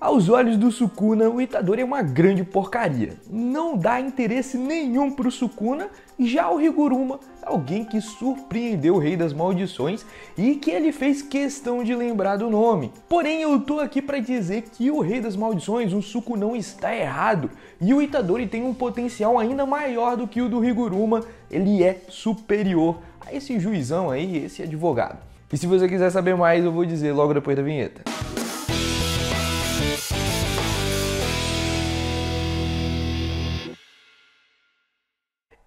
Aos olhos do Sukuna, o Itadori é uma grande porcaria. Não dá interesse nenhum pro Sukuna, já o Riguruma, alguém que surpreendeu o Rei das Maldições e que ele fez questão de lembrar do nome. Porém, eu tô aqui para dizer que o Rei das Maldições, o Sukuna, está errado e o Itadori tem um potencial ainda maior do que o do Riguruma, ele é superior a esse juizão aí, esse advogado. E se você quiser saber mais, eu vou dizer logo depois da vinheta.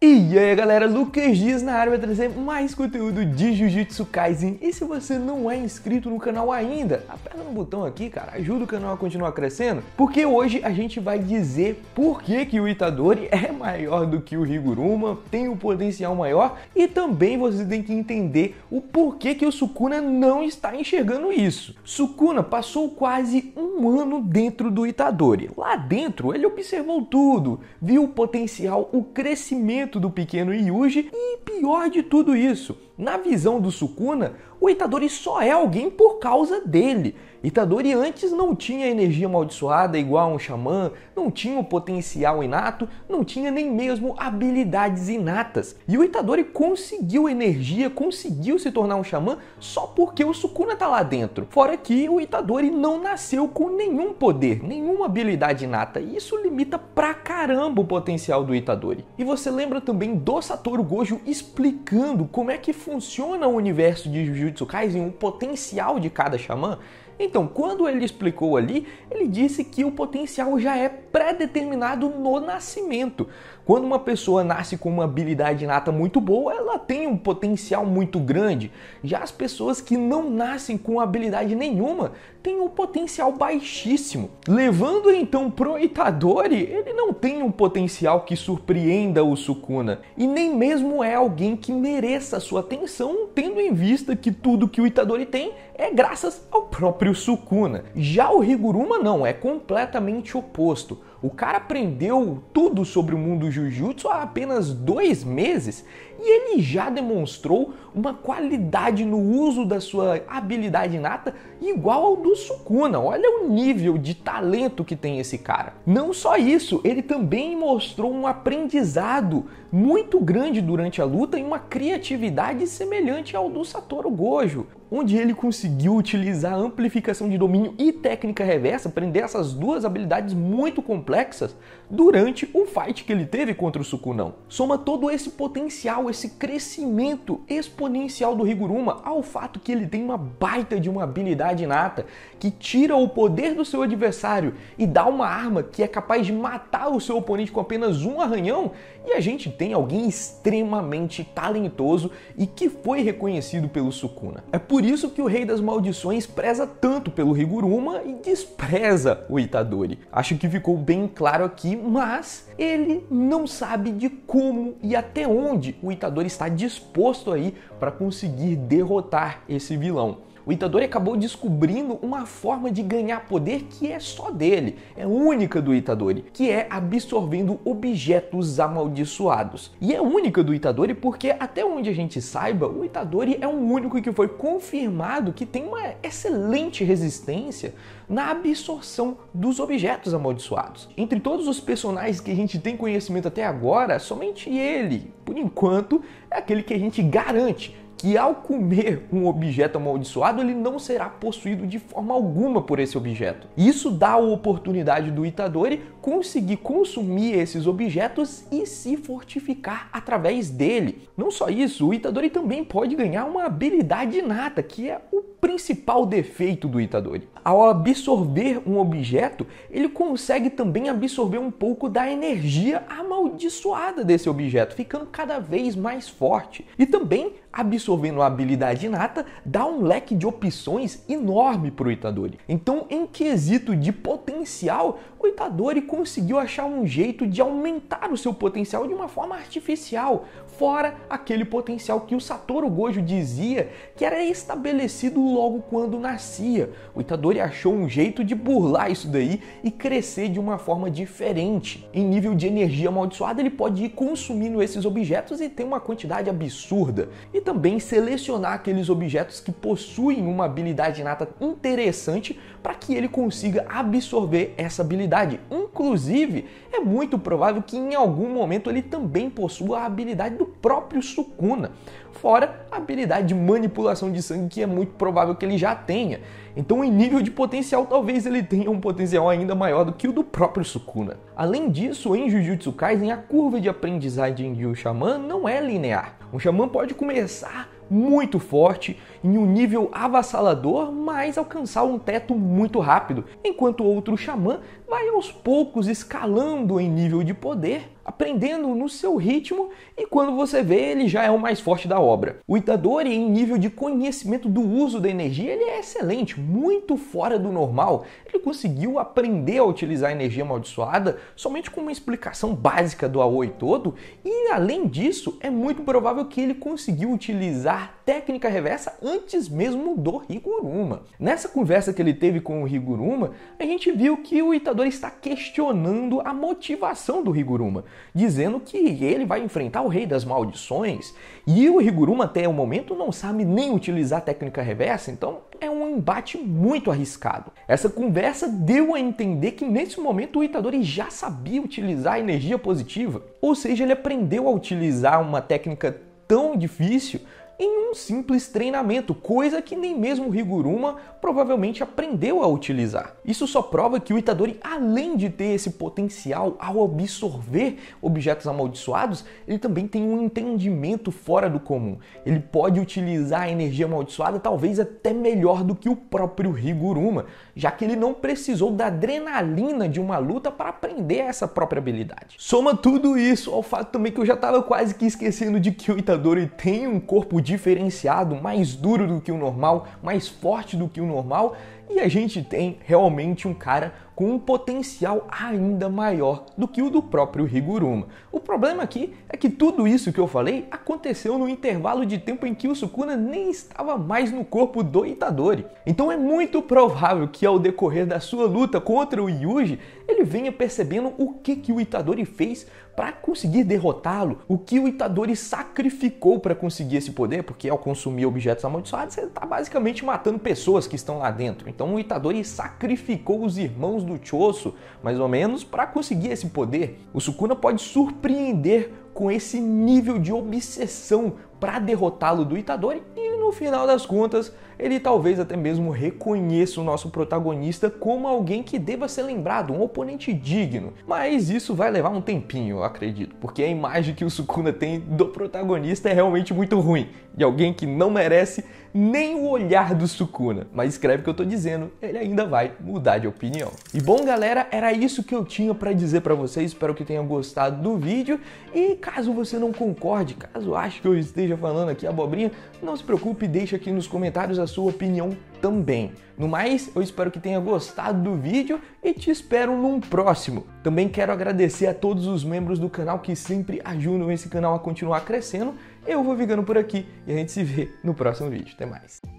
E aí galera, Lucas Dias na área vai trazer mais conteúdo de Jujutsu Kaisen. E se você não é inscrito no canal ainda, aperta no botão aqui, cara, ajuda o canal a continuar crescendo, porque hoje a gente vai dizer por que, que o Itadori é maior do que o Higuruma, tem um potencial maior e também você tem que entender o porquê que o Sukuna não está enxergando isso. Sukuna passou quase um ano dentro do Itadori. Lá dentro ele observou tudo, viu o potencial, o crescimento do pequeno Yuji e pior de tudo isso, na visão do Sukuna, o Itadori só é alguém por causa dele. Itadori antes não tinha energia amaldiçoada igual a um xamã, não tinha o potencial inato, não tinha nem mesmo habilidades inatas. E o Itadori conseguiu energia, conseguiu se tornar um xamã só porque o Sukuna tá lá dentro. Fora que o Itadori não nasceu com nenhum poder, nenhuma habilidade inata. E isso limita pra caramba o potencial do Itadori. E você lembra também do Satoru Gojo explicando como é que funciona o universo de Jujutsu Jujutsukaisen, o potencial de cada xamã? Então, quando ele explicou ali, ele disse que o potencial já é pré-determinado no nascimento. Quando uma pessoa nasce com uma habilidade inata muito boa, ela tem um potencial muito grande. Já as pessoas que não nascem com habilidade nenhuma têm um potencial baixíssimo. Levando então pro Itadori, ele não tem um potencial que surpreenda o Sukuna e nem mesmo é alguém que mereça sua atenção, tendo em vista que tudo que o Itadori tem é graças ao próprio Sukuna. Já o Riguruma não, é completamente oposto. O cara aprendeu tudo sobre o mundo jiu-jitsu há apenas dois meses e ele já demonstrou uma qualidade no uso da sua habilidade inata igual ao do Sukuna. Olha o nível de talento que tem esse cara. Não só isso, ele também mostrou um aprendizado muito grande durante a luta e uma criatividade semelhante ao do Satoru Gojo onde ele conseguiu utilizar amplificação de domínio e técnica reversa, prender essas duas habilidades muito complexas durante o fight que ele teve contra o Sukunão. Soma todo esse potencial, esse crescimento exponencial do Riguruma ao fato que ele tem uma baita de uma habilidade inata que tira o poder do seu adversário e dá uma arma que é capaz de matar o seu oponente com apenas um arranhão, e a gente tem alguém extremamente talentoso e que foi reconhecido pelo Sukuna. É por por isso que o Rei das Maldições preza tanto pelo Riguruma e despreza o Itadori. Acho que ficou bem claro aqui, mas ele não sabe de como e até onde o Itadori está disposto aí para conseguir derrotar esse vilão. O Itadori acabou descobrindo uma forma de ganhar poder que é só dele, é única do Itadori, que é absorvendo objetos amaldiçoados. E é única do Itadori porque, até onde a gente saiba, o Itadori é o único que foi confirmado que tem uma excelente resistência na absorção dos objetos amaldiçoados. Entre todos os personagens que a gente tem conhecimento até agora, somente ele, por enquanto, é aquele que a gente garante que ao comer um objeto amaldiçoado, ele não será possuído de forma alguma por esse objeto. Isso dá a oportunidade do Itadori conseguir consumir esses objetos e se fortificar através dele. Não só isso, o Itadori também pode ganhar uma habilidade inata, que é o principal defeito do Itadori. Ao absorver um objeto, ele consegue também absorver um pouco da energia amaldiçoada desse objeto, ficando cada vez mais forte. E também absorvendo a habilidade inata, dá um leque de opções enorme para o Itadori. Então, em quesito de potencial, o Itadori conseguiu achar um jeito de aumentar o seu potencial de uma forma artificial, fora aquele potencial que o Satoru Gojo dizia que era estabelecido logo quando nascia. O Itadori achou um jeito de burlar isso daí e crescer de uma forma diferente. Em nível de energia amaldiçoada, ele pode ir consumindo esses objetos e ter uma quantidade absurda. E também selecionar aqueles objetos que possuem uma habilidade inata interessante para que ele consiga absorver essa habilidade. Inclusive, é muito provável que em algum momento ele também possua a habilidade do próprio Sukuna, fora a habilidade de manipulação de sangue que é muito provável que ele já tenha. Então, em nível de potencial, talvez ele tenha um potencial ainda maior do que o do próprio Sukuna. Além disso, em Jujutsu Kaisen, a curva de aprendizagem de um xamã não é linear. Um xamã pode começar muito forte, em um nível avassalador, mas alcançar um teto muito rápido, enquanto outro xamã vai aos poucos escalando em nível de poder aprendendo no seu ritmo e quando você vê, ele já é o mais forte da obra. O Itadori, em nível de conhecimento do uso da energia, ele é excelente, muito fora do normal. Ele conseguiu aprender a utilizar a energia amaldiçoada somente com uma explicação básica do Aoi todo e, além disso, é muito provável que ele conseguiu utilizar técnica reversa antes mesmo do Riguruma. Nessa conversa que ele teve com o Riguruma, a gente viu que o Itadori está questionando a motivação do Riguruma dizendo que ele vai enfrentar o rei das maldições e o Higuruma até o momento não sabe nem utilizar a técnica reversa, então é um embate muito arriscado. Essa conversa deu a entender que nesse momento o Itadori já sabia utilizar a energia positiva, ou seja, ele aprendeu a utilizar uma técnica tão difícil em um simples treinamento, coisa que nem mesmo Riguruma provavelmente aprendeu a utilizar. Isso só prova que o Itadori, além de ter esse potencial ao absorver objetos amaldiçoados, ele também tem um entendimento fora do comum. Ele pode utilizar a energia amaldiçoada talvez até melhor do que o próprio Riguruma, já que ele não precisou da adrenalina de uma luta para aprender essa própria habilidade. Soma tudo isso ao fato também que eu já estava quase que esquecendo de que o Itadori tem um corpo de diferenciado, mais duro do que o normal, mais forte do que o normal, e a gente tem realmente um cara com um potencial ainda maior do que o do próprio Higuruma. O problema aqui é que tudo isso que eu falei aconteceu no intervalo de tempo em que o Sukuna nem estava mais no corpo do Itadori. Então é muito provável que ao decorrer da sua luta contra o Yuji, venha percebendo o que, que o Itadori fez para conseguir derrotá-lo, o que o Itadori sacrificou para conseguir esse poder, porque ao consumir objetos amaldiçoados, você está basicamente matando pessoas que estão lá dentro. Então o Itadori sacrificou os irmãos do Choso, mais ou menos, para conseguir esse poder. O Sukuna pode surpreender com esse nível de obsessão para derrotá-lo do Itadori e no final das contas, ele talvez até mesmo reconheça o nosso protagonista como alguém que deva ser lembrado, um oponente digno. Mas isso vai levar um tempinho, eu acredito, porque a imagem que o Sukuna tem do protagonista é realmente muito ruim, de alguém que não merece nem o olhar do Sukuna. Mas escreve o que eu tô dizendo, ele ainda vai mudar de opinião. E bom, galera, era isso que eu tinha para dizer para vocês. Espero que tenham gostado do vídeo. E caso você não concorde, caso ache que eu esteja falando aqui abobrinha, não se preocupe e deixa aqui nos comentários a sua opinião também. No mais, eu espero que tenha gostado do vídeo e te espero num próximo. Também quero agradecer a todos os membros do canal que sempre ajudam esse canal a continuar crescendo. Eu vou ficando por aqui e a gente se vê no próximo vídeo. Até mais.